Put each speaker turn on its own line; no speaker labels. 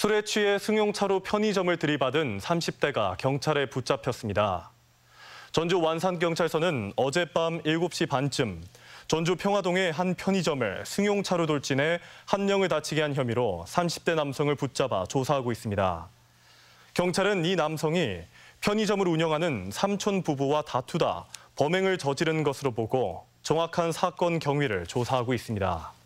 술에 취해 승용차로 편의점을 들이받은 30대가 경찰에 붙잡혔습니다. 전주 완산경찰서는 어젯밤 7시 반쯤 전주 평화동의 한 편의점을 승용차로 돌진해 한 명을 다치게 한 혐의로 30대 남성을 붙잡아 조사하고 있습니다. 경찰은 이 남성이 편의점을 운영하는 삼촌 부부와 다투다 범행을 저지른 것으로 보고 정확한 사건 경위를 조사하고 있습니다.